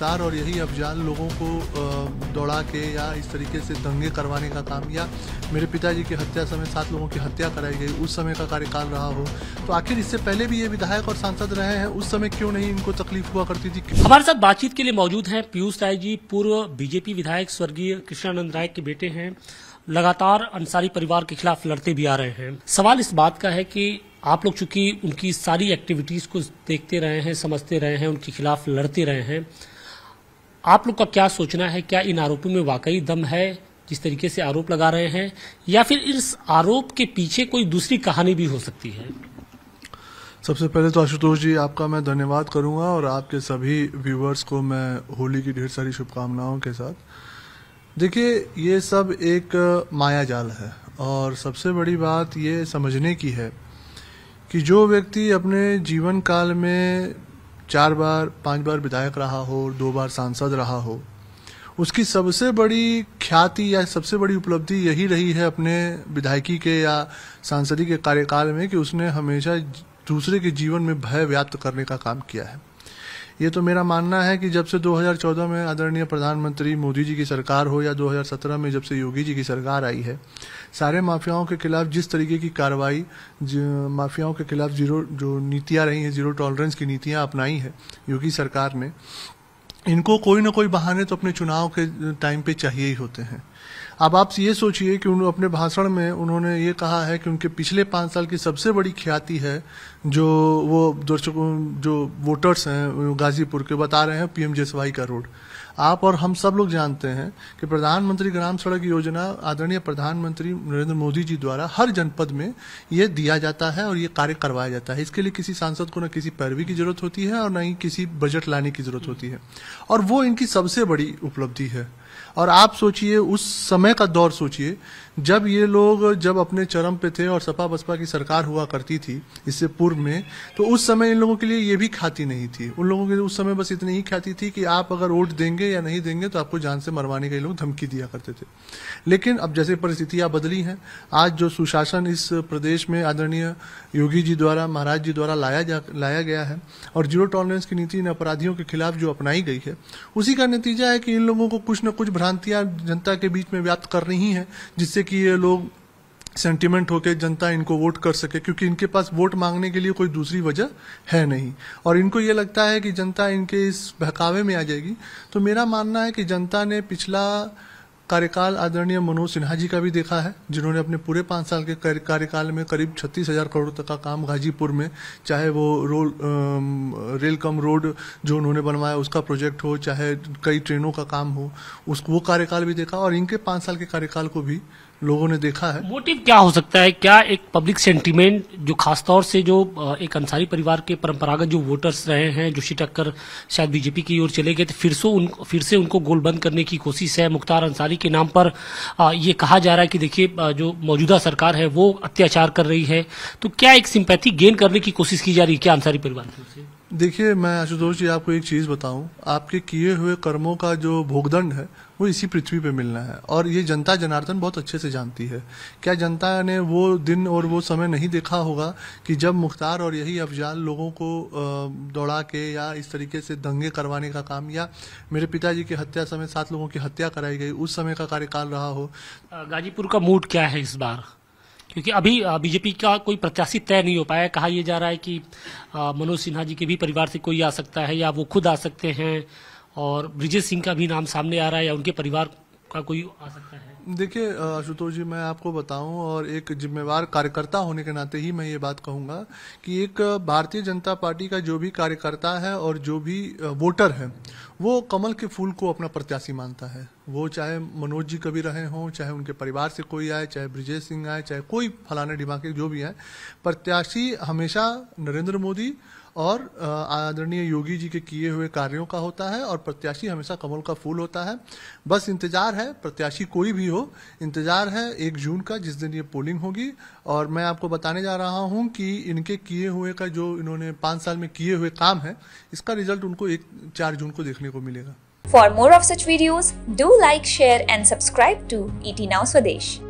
तार और यही अभियान लोगों को दौड़ा के या इस तरीके से दंगे करवाने का काम या मेरे पिताजी की हत्या समय सात लोगों की हत्या कराई गई उस समय का कार्यकाल रहा हो तो आखिर इससे पहले भी ये विधायक और सांसद रहे हैं उस समय क्यों नहीं इनको तकलीफ हुआ करती थी हमारे साथ बातचीत के लिए मौजूद है पीयूष राय जी पूर्व बीजेपी विधायक स्वर्गीय कृष्णानंद राय के बेटे हैं लगातार अंसारी परिवार के खिलाफ लड़ते भी आ रहे हैं सवाल इस बात का है कि आप लोग चूंकि उनकी सारी एक्टिविटीज को देखते रहे हैं समझते रहे हैं उनके खिलाफ लड़ते रहे हैं आप लोग का क्या सोचना है क्या इन आरोपों में वाकई दम है जिस तरीके से आरोप लगा रहे हैं या फिर इस आरोप के पीछे कोई दूसरी कहानी भी हो सकती है सबसे पहले तो आशुतोष जी आपका मैं धन्यवाद करूंगा और आपके सभी व्यूवर्स को मैं होली की ढेर सारी शुभकामनाओं के साथ देखिए ये सब एक माया जाल है और सबसे बड़ी बात ये समझने की है कि जो व्यक्ति अपने जीवन काल में चार बार पांच बार विधायक रहा हो दो बार सांसद रहा हो उसकी सबसे बड़ी ख्याति या सबसे बड़ी उपलब्धि यही रही है अपने विधायकी के या सांसदी के कार्यकाल में कि उसने हमेशा दूसरे के जीवन में भय व्याप्त करने का काम किया है ये तो मेरा मानना है कि जब से 2014 में आदरणीय प्रधानमंत्री मोदी जी की सरकार हो या 2017 में जब से योगी जी की सरकार आई है सारे माफियाओं के खिलाफ जिस तरीके की कार्रवाई माफियाओं के खिलाफ जीरो जो नीतियाँ रही हैं जीरो टॉलरेंस की नीतियाँ अपनाई है योगी सरकार ने इनको कोई ना कोई बहाने तो अपने चुनाव के टाइम पे चाहिए ही होते हैं अब आप ये सोचिए कि उन्होंने अपने भाषण में उन्होंने ये कहा है कि उनके पिछले पाँच साल की सबसे बड़ी ख्याति है जो वो दर्शकों जो वोटर्स हैं गाजीपुर के बता रहे हैं पीएम जेसवाई का रोड आप और हम सब लोग जानते हैं कि प्रधानमंत्री ग्राम सड़क योजना आदरणीय प्रधानमंत्री नरेंद्र मोदी जी द्वारा हर जनपद में ये दिया जाता है और ये कार्य करवाया जाता है इसके लिए किसी सांसद को न किसी पैरवी की जरूरत होती है और न ही किसी बजट लाने की जरूरत होती है और वो इनकी सबसे बड़ी उपलब्धि है और आप सोचिए उस समय समय का दौर सोचिए जब ये लोग जब अपने चरम पे थे और सपा बसपा की सरकार हुआ करती थी इससे पूर्व में तो उस समय इन लोगों के लिए ये भी ख्याति नहीं थी उन लोगों के लिए उस समय बस इतनी ही ख्याति थी कि आप अगर वोट देंगे या नहीं देंगे तो आपको जान से मरवाने के लोग धमकी दिया करते थे लेकिन अब जैसे परिस्थितियां बदली हैं आज जो सुशासन इस प्रदेश में आदरणीय योगी जी द्वारा महाराज जी द्वारा लाया जा लाया गया है और जीरो टॉलरेंस की नीति इन अपराधियों के खिलाफ जो अपनाई गई है उसी का नतीजा है कि इन लोगों को कुछ न कुछ भ्रांतियां जनता के बीच में व्याप्त याद कर रही हैं जिससे कि ये लोग सेंटिमेंट होकर जनता इनको वोट कर सके क्योंकि इनके पास वोट मांगने के लिए कोई दूसरी वजह है नहीं और इनको ये लगता है कि जनता इनके इस बहकावे में आ जाएगी तो मेरा मानना है कि जनता ने पिछला कार्यकाल आदरणीय मनोज सिन्हा जी का भी देखा है जिन्होंने अपने पूरे पाँच साल के कार्यकाल में करीब छत्तीस हजार करोड़ तक का काम गाजीपुर में चाहे वो रोल रेल कम रोड जो उन्होंने बनवाया उसका प्रोजेक्ट हो चाहे कई ट्रेनों का काम हो उसको वो कार्यकाल भी देखा और इनके पाँच साल के कार्यकाल को भी लोगों ने देखा है मोटिव क्या हो सकता है क्या एक पब्लिक सेंटीमेंट जो खासतौर से जो एक अंसारी परिवार के परंपरागत जो वोटर्स रहे हैं जो टक्कर कर शायद बीजेपी की ओर चले गए तो फिर से उन फिर से उनको गोलबंद करने की कोशिश है मुख्तार अंसारी के नाम पर ये कहा जा रहा है कि देखिए जो मौजूदा सरकार है वो अत्याचार कर रही है तो क्या एक सिंपैथी गेन करने की कोशिश की जा रही है क्या अंसारी परिवार की ओर से देखिए मैं आशुतोष जी आपको एक चीज़ बताऊं आपके किए हुए कर्मों का जो भोगदंड है वो इसी पृथ्वी पे मिलना है और ये जनता जनार्दन बहुत अच्छे से जानती है क्या जनता ने वो दिन और वो समय नहीं देखा होगा कि जब मुख्तार और यही अफजाल लोगों को दौड़ा के या इस तरीके से दंगे करवाने का काम या मेरे पिताजी की हत्या समय सात लोगों की हत्या कराई गई उस समय का कार्यकाल रहा हो गाजीपुर का मूड क्या है इस बार क्योंकि अभी बीजेपी का कोई प्रत्याशी तय नहीं हो पाया कहा यह जा रहा है कि मनोज सिन्हा जी के भी परिवार से कोई आ सकता है या वो खुद आ सकते हैं और ब्रिजेश सिंह का भी नाम सामने आ रहा है या उनके परिवार का कोई आ सकता है देखिए आशुतोष जी मैं आपको बताऊं और एक जिम्मेवार कार्यकर्ता होने के नाते ही मैं ये बात कहूंगा कि एक भारतीय जनता पार्टी का जो भी कार्यकर्ता है और जो भी वोटर है वो कमल के फूल को अपना प्रत्याशी मानता है वो चाहे मनोज जी कभी रहे हों चाहे उनके परिवार से कोई आए चाहे ब्रिजेश सिंह आए चाहे कोई फलाने ढिमाके जो भी आए प्रत्याशी हमेशा नरेंद्र मोदी और आदरणीय योगी जी के किए हुए कार्यों का होता है और प्रत्याशी हमेशा कमल का फूल होता है बस इंतजार है प्रत्याशी कोई भी हो इंतजार है एक जून का जिस दिन ये पोलिंग होगी और मैं आपको बताने जा रहा हूँ कि इनके किए हुए का जो इन्होंने पांच साल में किए हुए काम है इसका रिजल्ट उनको एक चार जून को देखने को मिलेगा for more of such video do like share and subscribe to ET Now स्वदेश